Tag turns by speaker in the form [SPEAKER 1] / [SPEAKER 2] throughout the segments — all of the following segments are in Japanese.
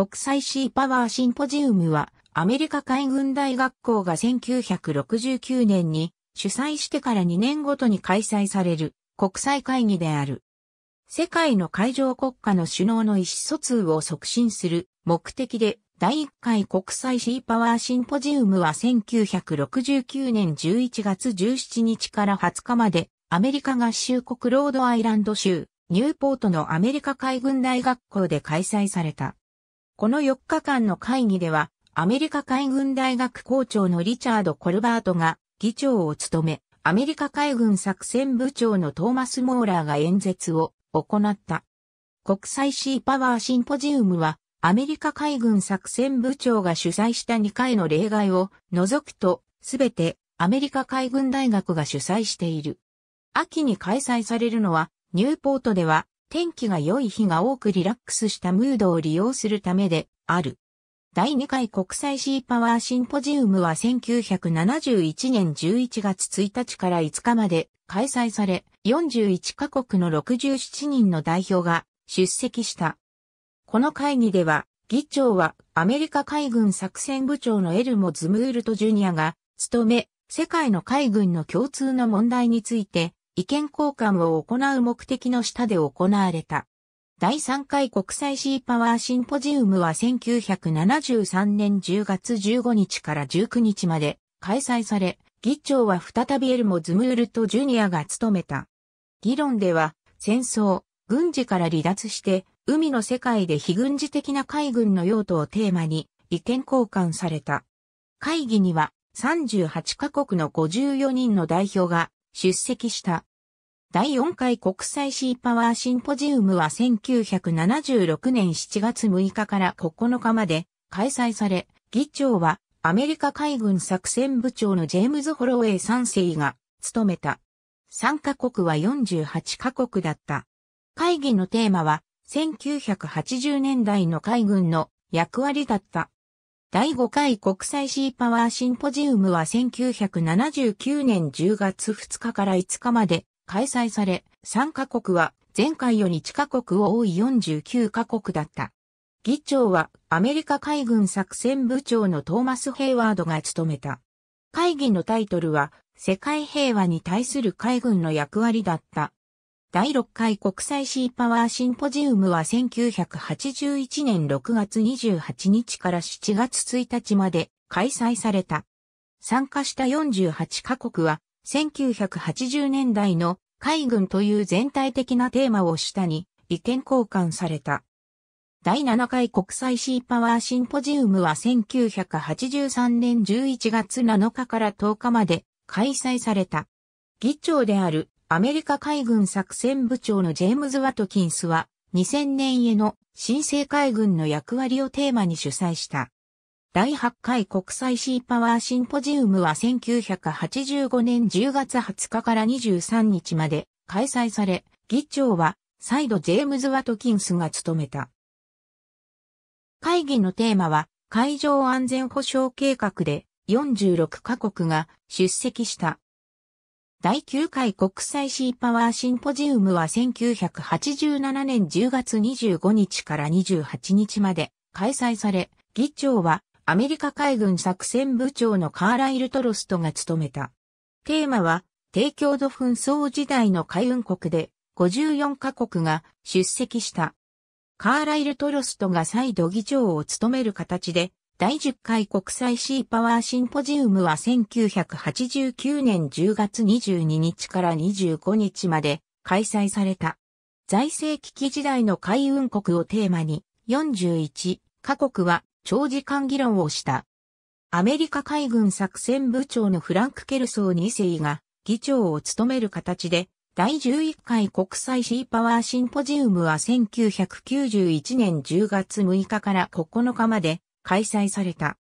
[SPEAKER 1] 国際シーパワーシンポジウムは、アメリカ海軍大学校が1969年に主催してから2年ごとに開催される国際会議である。世界の海上国家の首脳の意思疎通を促進する目的で第1回国際シーパワーシンポジウムは1969年11月17日から20日までアメリカ合衆国ロードアイランド州ニューポートのアメリカ海軍大学校で開催された。この4日間の会議では、アメリカ海軍大学校長のリチャード・コルバートが議長を務め、アメリカ海軍作戦部長のトーマス・モーラーが演説を行った。国際シーパワーシンポジウムは、アメリカ海軍作戦部長が主催した2回の例外を除くと、すべてアメリカ海軍大学が主催している。秋に開催されるのは、ニューポートでは天気が良い日が多くリラックスしたムードを利用するためである。第2回国際シーパワーシンポジウムは1971年11月1日から5日まで開催され、41カ国の67人の代表が出席した。この会議では、議長はアメリカ海軍作戦部長のエルモ・ズムールト・ジュニアが務め、世界の海軍の共通の問題について意見交換を行う目的の下で行われた。第3回国際シーパワーシンポジウムは1973年10月15日から19日まで開催され、議長は再びエルモ・ズムールとジュニアが務めた。議論では、戦争、軍事から離脱して、海の世界で非軍事的な海軍の用途をテーマに意見交換された。会議には38カ国の54人の代表が出席した。第4回国際シーパワーシンポジウムは1976年7月6日から9日まで開催され、議長はアメリカ海軍作戦部長のジェームズ・ホロウェイ3世が務めた。参加国は48カ国だった。会議のテーマは1980年代の海軍の役割だった。第5回国際シーパワーシンポジウムは1979年10月2日から5日まで開催され、参加国は前回より地下国を多い49カ国だった。議長はアメリカ海軍作戦部長のトーマス・ヘイワードが務めた。会議のタイトルは世界平和に対する海軍の役割だった。第6回国際シーパワーシンポジウムは1981年6月28日から7月1日まで開催された。参加した48カ国は1980年代の海軍という全体的なテーマを下に意見交換された。第7回国際シーパワーシンポジウムは1983年11月7日から10日まで開催された。議長であるアメリカ海軍作戦部長のジェームズ・ワトキンスは2000年への新生海軍の役割をテーマに主催した。第8回国際シーパワーシンポジウムは1985年10月20日から23日まで開催され、議長は再度ジェームズ・ワトキンスが務めた。会議のテーマは海上安全保障計画で46カ国が出席した。第9回国際シーパワーシンポジウムは1987年10月25日から28日まで開催され、議長はアメリカ海軍作戦部長のカーライル・トロストが務めた。テーマは、帝京度紛争時代の海運国で、54カ国が出席した。カーライル・トロストが再度議長を務める形で、第10回国際シーパワーシンポジウムは1989年10月22日から25日まで開催された。財政危機時代の海運国をテーマに、41カ国は長時間議論をした。アメリカ海軍作戦部長のフランク・ケルソー2世が議長を務める形で、第11回国際シーパワーシンポジウムは1991年10月6日から9日まで開催された。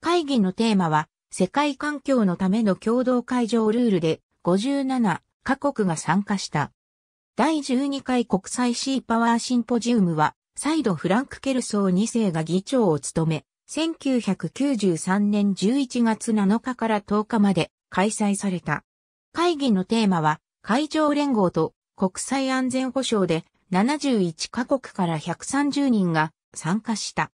[SPEAKER 1] 会議のテーマは、世界環境のための共同会場ルールで57カ国が参加した。第12回国際シーパワーシンポジウムは再度フランク・ケルソー2世が議長を務め、1993年11月7日から10日まで開催された。会議のテーマは、会場連合と国際安全保障で71カ国から130人が参加した。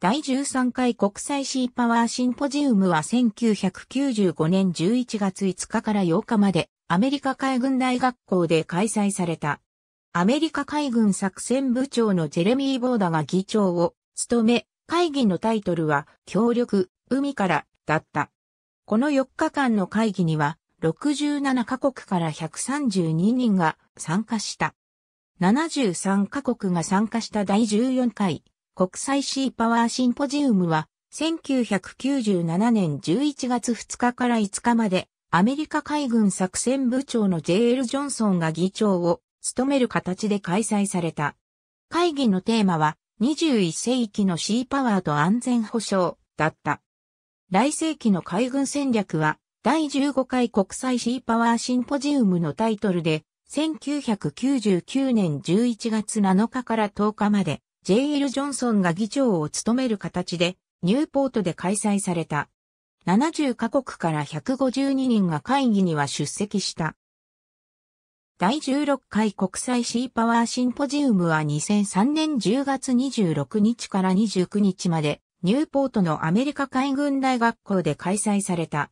[SPEAKER 1] 第13回国際シーパワーシンポジウムは1995年11月5日から8日までアメリカ海軍大学校で開催された。アメリカ海軍作戦部長のジェレミー・ボーダが議長を務め、会議のタイトルは、協力、海から、だった。この4日間の会議には、67カ国から132人が参加した。73カ国が参加した第14回国際シーパワーシンポジウムは、1997年11月2日から5日まで、アメリカ海軍作戦部長の J.L. ジョンソンが議長を務める形で開催された。会議のテーマは、21世紀のシーパワーと安全保障だった。来世紀の海軍戦略は、第15回国際シーパワーシンポジウムのタイトルで、1999年11月7日から10日まで、J.L. ジョンソンが議長を務める形で、ニューポートで開催された。70カ国から152人が会議には出席した。第16回国際シーパワーシンポジウムは2003年10月26日から29日まで、ニューポートのアメリカ海軍大学校で開催された。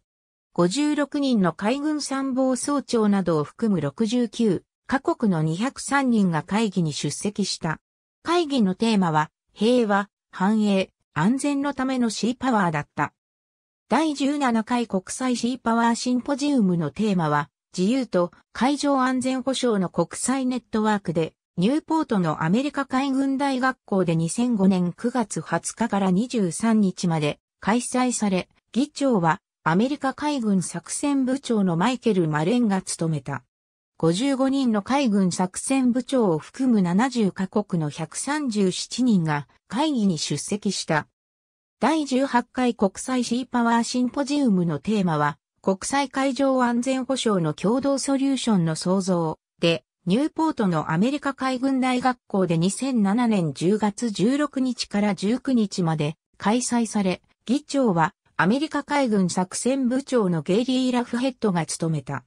[SPEAKER 1] 56人の海軍参謀総長などを含む69各国の203人が会議に出席した。会議のテーマは、平和、繁栄、安全のためのシーパワーだった。第17回国際シーパワーシンポジウムのテーマは、自由と海上安全保障の国際ネットワークで、ニューポートのアメリカ海軍大学校で2005年9月20日から23日まで開催され、議長はアメリカ海軍作戦部長のマイケル・マレンが務めた。55人の海軍作戦部長を含む70カ国の137人が会議に出席した。第18回国際シーパワーシンポジウムのテーマは、国際海上安全保障の共同ソリューションの創造で、ニューポートのアメリカ海軍大学校で2007年10月16日から19日まで開催され、議長はアメリカ海軍作戦部長のゲイリー・ラフヘッドが務めた。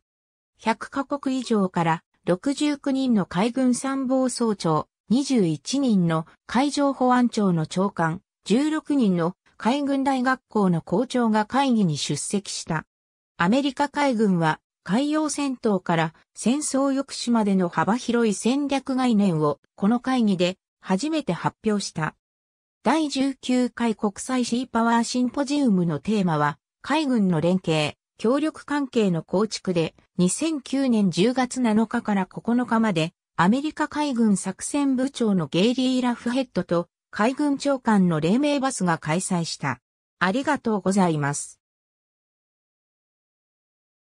[SPEAKER 1] 100カ国以上から69人の海軍参謀総長、21人の海上保安庁の長官、16人の海軍大学校の校長が会議に出席した。アメリカ海軍は海洋戦闘から戦争抑止までの幅広い戦略概念をこの会議で初めて発表した。第19回国際シーパワーシンポジウムのテーマは海軍の連携、協力関係の構築で2009年10月7日から9日までアメリカ海軍作戦部長のゲイリー・ラフヘッドと海軍長官の黎明バスが開催した。ありがとうございます。